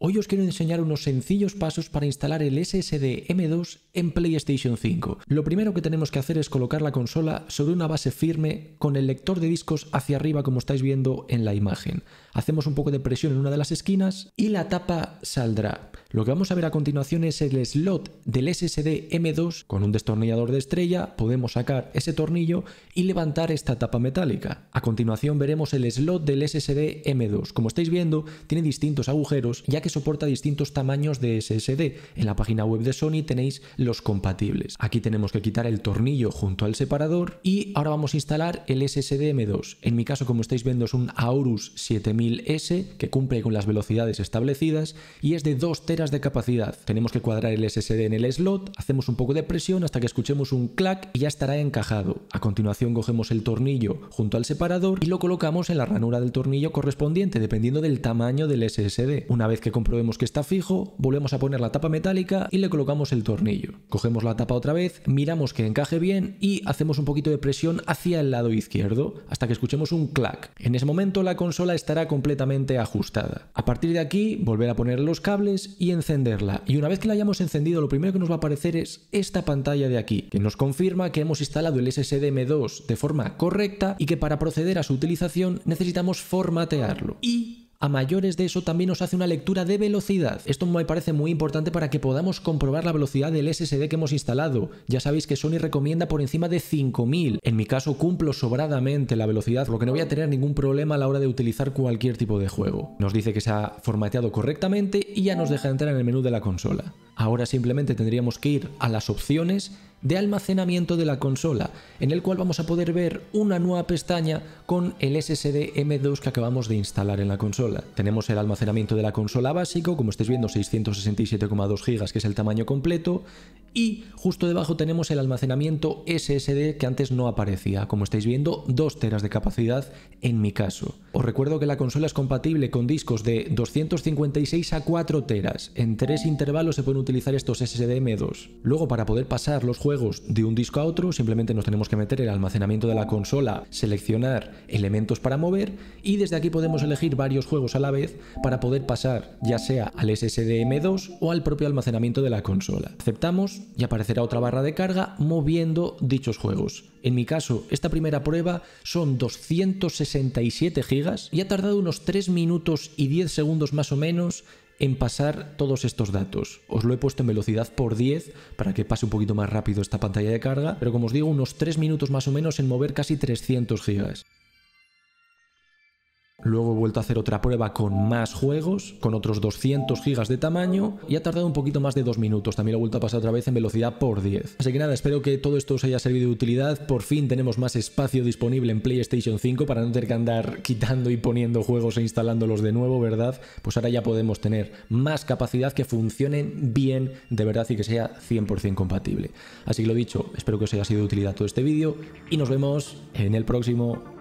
Hoy os quiero enseñar unos sencillos pasos para instalar el SSD M2 en PlayStation 5. Lo primero que tenemos que hacer es colocar la consola sobre una base firme con el lector de discos hacia arriba como estáis viendo en la imagen. Hacemos un poco de presión en una de las esquinas y la tapa saldrá. Lo que vamos a ver a continuación es el slot del SSD M2. Con un destornillador de estrella podemos sacar ese tornillo y levantar esta tapa metálica. A continuación veremos el slot del SSD M2. Como estáis viendo tiene distintos agujeros ya que soporta distintos tamaños de SSD. En la página web de Sony tenéis los compatibles. Aquí tenemos que quitar el tornillo junto al separador y ahora vamos a instalar el SSD M2. En mi caso, como estáis viendo, es un Aorus 7000S que cumple con las velocidades establecidas y es de 2 teras de capacidad. Tenemos que cuadrar el SSD en el slot, hacemos un poco de presión hasta que escuchemos un clac y ya estará encajado. A continuación cogemos el tornillo junto al separador y lo colocamos en la ranura del tornillo correspondiente dependiendo del tamaño del SSD. Una vez que comprobemos que está fijo, volvemos a poner la tapa metálica y le colocamos el tornillo. Cogemos la tapa otra vez, miramos que encaje bien y hacemos un poquito de presión hacia el lado izquierdo hasta que escuchemos un clac. En ese momento la consola estará completamente ajustada. A partir de aquí, volver a poner los cables y encenderla. Y una vez que la hayamos encendido, lo primero que nos va a aparecer es esta pantalla de aquí, que nos confirma que hemos instalado el m 2 de forma correcta y que para proceder a su utilización necesitamos formatearlo. Y a mayores de eso también nos hace una lectura de velocidad. Esto me parece muy importante para que podamos comprobar la velocidad del SSD que hemos instalado. Ya sabéis que Sony recomienda por encima de 5000. En mi caso cumplo sobradamente la velocidad, por lo que no voy a tener ningún problema a la hora de utilizar cualquier tipo de juego. Nos dice que se ha formateado correctamente y ya nos deja entrar en el menú de la consola. Ahora simplemente tendríamos que ir a las opciones de almacenamiento de la consola, en el cual vamos a poder ver una nueva pestaña con el SSD M2 que acabamos de instalar en la consola. Tenemos el almacenamiento de la consola básico, como estáis viendo 667,2 GB que es el tamaño completo, y justo debajo tenemos el almacenamiento SSD que antes no aparecía. Como estáis viendo, 2 teras de capacidad en mi caso. Os recuerdo que la consola es compatible con discos de 256 a 4 teras. En tres intervalos se pueden utilizar estos m 2 Luego, para poder pasar los juegos de un disco a otro, simplemente nos tenemos que meter el almacenamiento de la consola, seleccionar elementos para mover y desde aquí podemos elegir varios juegos a la vez para poder pasar ya sea al m 2 o al propio almacenamiento de la consola. Aceptamos y aparecerá otra barra de carga moviendo dichos juegos. En mi caso, esta primera prueba son 267 GB y ha tardado unos 3 minutos y 10 segundos más o menos en pasar todos estos datos. Os lo he puesto en velocidad por 10 para que pase un poquito más rápido esta pantalla de carga, pero como os digo, unos 3 minutos más o menos en mover casi 300 GB. Luego he vuelto a hacer otra prueba con más juegos, con otros 200 gigas de tamaño y ha tardado un poquito más de dos minutos. También lo he vuelto a pasar otra vez en velocidad por 10. Así que nada, espero que todo esto os haya servido de utilidad. Por fin tenemos más espacio disponible en PlayStation 5 para no tener que andar quitando y poniendo juegos e instalándolos de nuevo, ¿verdad? Pues ahora ya podemos tener más capacidad que funcione bien de verdad y que sea 100% compatible. Así que lo dicho, espero que os haya sido de utilidad todo este vídeo y nos vemos en el próximo